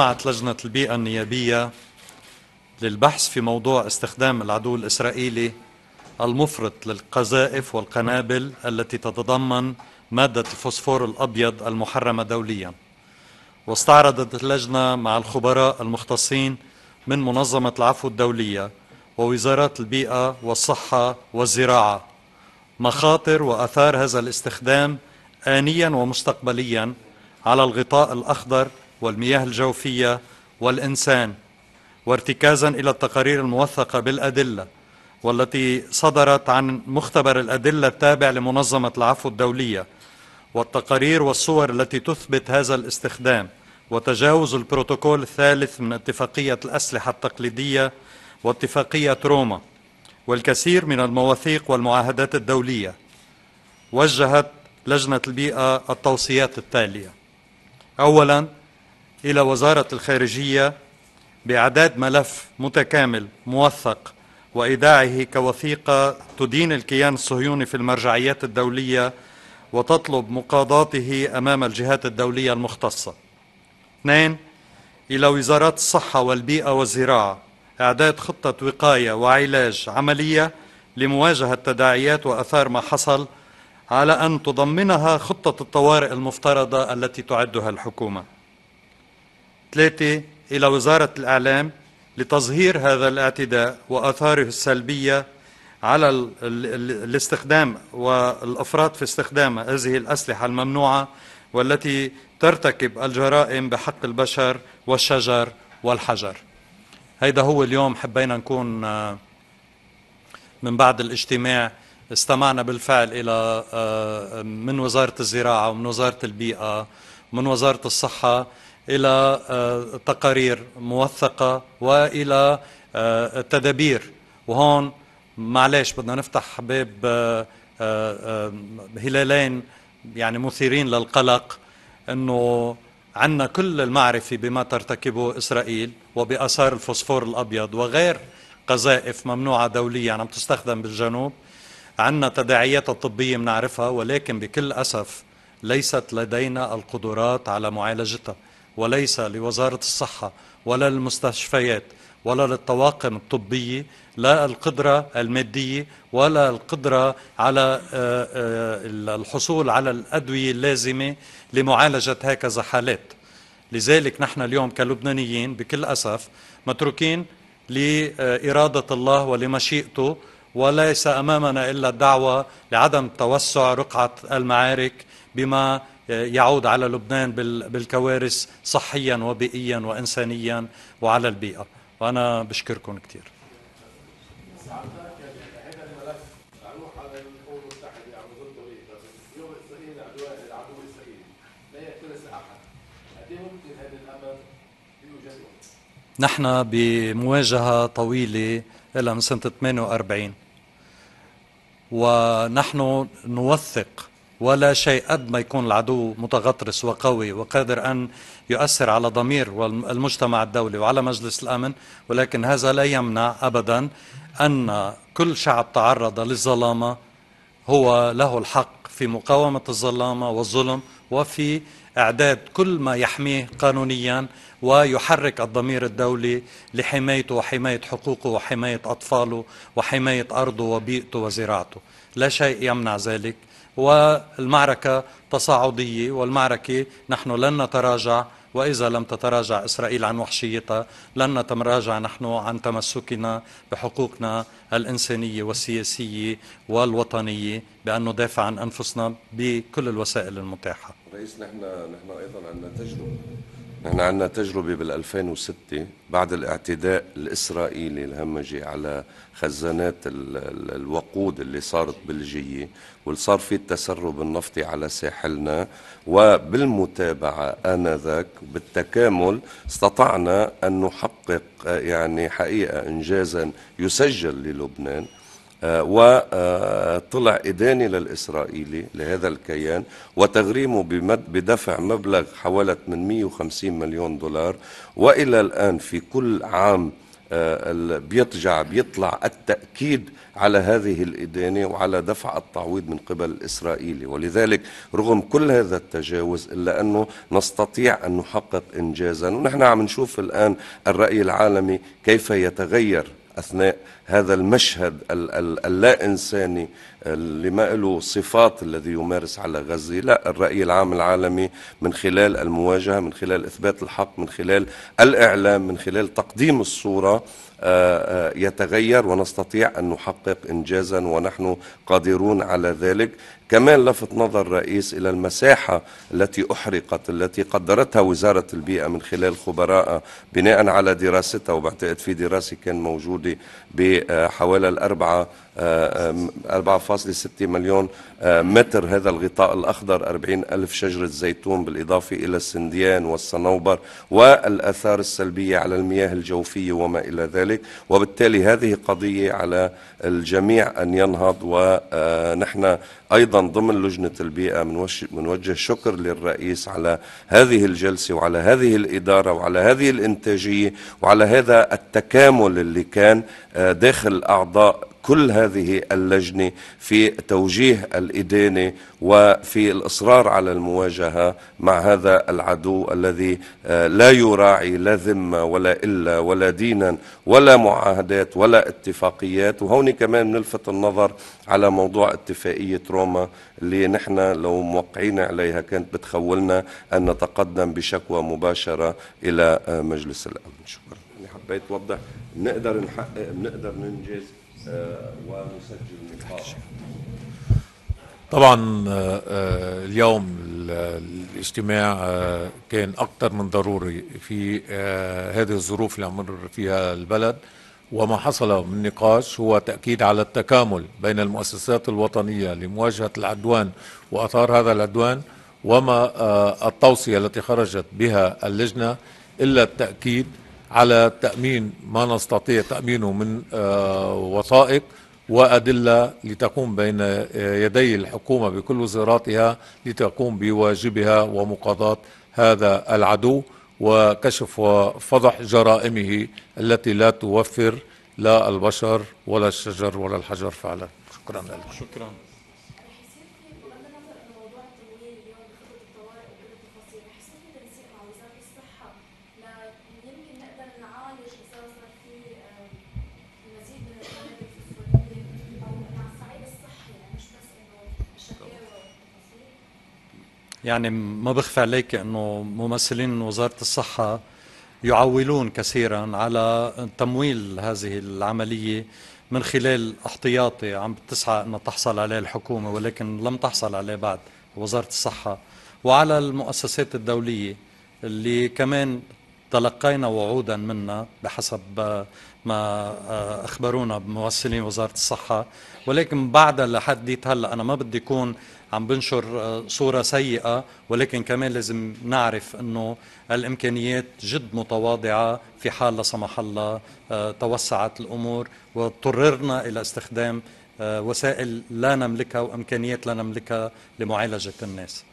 اجتمعت لجنة البيئة النيابية للبحث في موضوع استخدام العدو الإسرائيلي المفرط للقذائف والقنابل التي تتضمن مادة الفوسفور الأبيض المحرمة دوليا واستعرضت اللجنة مع الخبراء المختصين من منظمة العفو الدولية ووزارات البيئة والصحة والزراعة مخاطر وأثار هذا الاستخدام آنيا ومستقبليا على الغطاء الأخضر والمياه الجوفية والإنسان وارتكازا إلى التقارير الموثقة بالأدلة والتي صدرت عن مختبر الأدلة التابع لمنظمة العفو الدولية والتقارير والصور التي تثبت هذا الاستخدام وتجاوز البروتوكول الثالث من اتفاقية الأسلحة التقليدية واتفاقية روما والكثير من المواثيق والمعاهدات الدولية وجهت لجنة البيئة التوصيات التالية أولاً إلى وزارة الخارجية بإعداد ملف متكامل موثق وإيداعه كوثيقة تدين الكيان الصهيوني في المرجعيات الدولية وتطلب مقاضاته أمام الجهات الدولية المختصة. اثنين إلى وزارات الصحة والبيئة والزراعة إعداد خطة وقاية وعلاج عملية لمواجهة تداعيات وأثار ما حصل على أن تضمنها خطة الطوارئ المفترضة التي تعدها الحكومة. ثلاثة إلى وزارة الإعلام لتظهير هذا الاعتداء وآثاره السلبية على الاستخدام والافراد في استخدام هذه الاسلحه الممنوعه والتي ترتكب الجرائم بحق البشر والشجر والحجر. هيدا هو اليوم حبينا نكون آه، من بعد الاجتماع استمعنا بالفعل الى آه، من وزاره الزراعه ومن وزاره البيئه ومن وزاره الصحه الى آه، تقارير موثقه والى آه، تدابير وهون معلش بدنا نفتح باب آه، هلالين يعني مثيرين للقلق انه عندنا كل المعرفه بما ترتكبه اسرائيل وباثار الفوسفور الابيض وغير قذائف ممنوعه دوليا عم تستخدم بالجنوب عندنا تداعياتها الطبيه بنعرفها ولكن بكل اسف ليست لدينا القدرات على معالجتها وليس لوزارة الصحة ولا للمستشفيات ولا للطواقم الطبية لا القدرة المادية ولا القدرة على آه، آه، الحصول على الأدوية اللازمة لمعالجة هكذا حالات لذلك نحن اليوم كلبنانيين بكل أسف متروكين لإرادة الله ولمشيئته وليس أمامنا إلا الدعوة لعدم توسع رقعة المعارك بما يعود على لبنان بالكوارث صحيا وبيئيا وإنسانيا وعلى البيئة وأنا بشكركم كثير نحن بمواجهة طويلة لها من سنة 48 ونحن نوثق ولا شيء قد ما يكون العدو متغطرس وقوي وقادر أن يؤثر على ضمير المجتمع الدولي وعلى مجلس الأمن ولكن هذا لا يمنع أبدا أن كل شعب تعرض للظلامة هو له الحق في مقاومة الظلامة والظلم وفي إعداد كل ما يحميه قانونيا ويحرك الضمير الدولي لحمايته وحماية حقوقه وحماية أطفاله وحماية أرضه وبيئته وزراعته لا شيء يمنع ذلك والمعركة تصاعدية والمعركة نحن لن نتراجع وإذا لم تتراجع إسرائيل عن وحشيتها لن نتراجع نحن عن تمسكنا بحقوقنا الإنسانية والسياسية والوطنية بأن ندافع عن أنفسنا بكل الوسائل المتاحة رئيس نحن, نحن أيضا عندنا تجربة نحن عندنا تجربة بال 2006 بعد الاعتداء الإسرائيلي الهمجي على خزانات الوقود اللي صارت بلجية واللي صار في التسرب النفطي على ساحلنا وبالمتابعة آنذاك بالتكامل استطعنا أن نحقق يعني حقيقة إنجازا يسجل للبنان وطلع إداني للإسرائيلي لهذا الكيان وتغريمه بدفع مبلغ حوالي 850 مليون دولار وإلى الآن في كل عام آه، بيطجع بيطلع التأكيد على هذه الإدانة وعلى دفع التعويض من قبل الإسرائيلي ولذلك رغم كل هذا التجاوز إلا أنه نستطيع أن نحقق إنجازا ونحن عم نشوف الآن الرأي العالمي كيف يتغير أثناء هذا المشهد اللا إنساني اللي ما له صفات الذي يمارس على غزة لا الرأي العام العالمي من خلال المواجهة من خلال إثبات الحق من خلال الإعلام من خلال تقديم الصورة آه، آه، يتغير ونستطيع أن نحقق إنجازا ونحن قادرون على ذلك كمان لفت نظر الرئيس إلى المساحة التي أحرقت التي قدرتها وزارة البيئة من خلال خبراء بناء على دراستها وبعتقد في دراسة كان موجودة بحوالي الأربعة آه، 1.6 مليون آه، متر هذا الغطاء الأخضر 40 ألف شجرة زيتون بالإضافة إلى السنديان والصنوبر والأثار السلبية على المياه الجوفية وما إلى ذلك وبالتالي هذه قضية على الجميع أن ينهض ونحن آه، أيضا ضمن لجنة البيئة منوجه شكر للرئيس على هذه الجلسة وعلى هذه الإدارة وعلى هذه الإنتاجية وعلى هذا التكامل اللي كان آه، داخل أعضاء كل هذه اللجنة في توجيه الإدانة وفي الإصرار على المواجهة مع هذا العدو الذي آه، لا يراعي لا ذمة ولا إلا ولا دينا ولا معاهدات ولا اتفاقيات وهون كمان نلفت النظر على موضوع اتفاقية روما اللي نحن لو موقعين عليها كانت بتخولنا أن نتقدم بشكوى مباشرة إلى آه، مجلس الأمن شكرا حبيت وضح نقدر نحقق نقدر ننجز ومسجل نقاش طبعا آه، آه، اليوم الاجتماع آه، كان اكثر من ضروري في هذه الظروف اللي عم فيها البلد وما حصل من نقاش هو تأكيد على التكامل بين المؤسسات الوطنية لمواجهة العدوان وأثار هذا العدوان وما التوصية التي خرجت بها اللجنة إلا التأكيد على تأمين ما نستطيع تأمينه من آه، وثائق وأدلة لتقوم بين آه، يدي الحكومة بكل وزاراتها لتقوم بواجبها ومقاضاة هذا العدو وكشف وفضح جرائمه التي لا توفر لا البشر ولا الشجر ولا الحجر فعلا شكرا لك شكرا يعني ما بخفى عليك انه ممثلين وزاره الصحه يعولون كثيرا على تمويل هذه العمليه من خلال احتياطي عم تسعى انها تحصل عليه الحكومه ولكن لم تحصل عليه بعد وزاره الصحه وعلى المؤسسات الدوليه اللي كمان تلقينا وعودا منا بحسب ما اخبرونا بممثلين وزاره الصحه ولكن بعد لحد هلا انا ما بدي يكون عم بنشر آه، صورة سيئة ولكن كمان لازم نعرف أنه الإمكانيات جد متواضعة في حال لا سمح الله آه، توسعت الأمور واضطررنا إلى استخدام آه، وسائل لا نملكها وإمكانيات لا نملكها لمعالجة الناس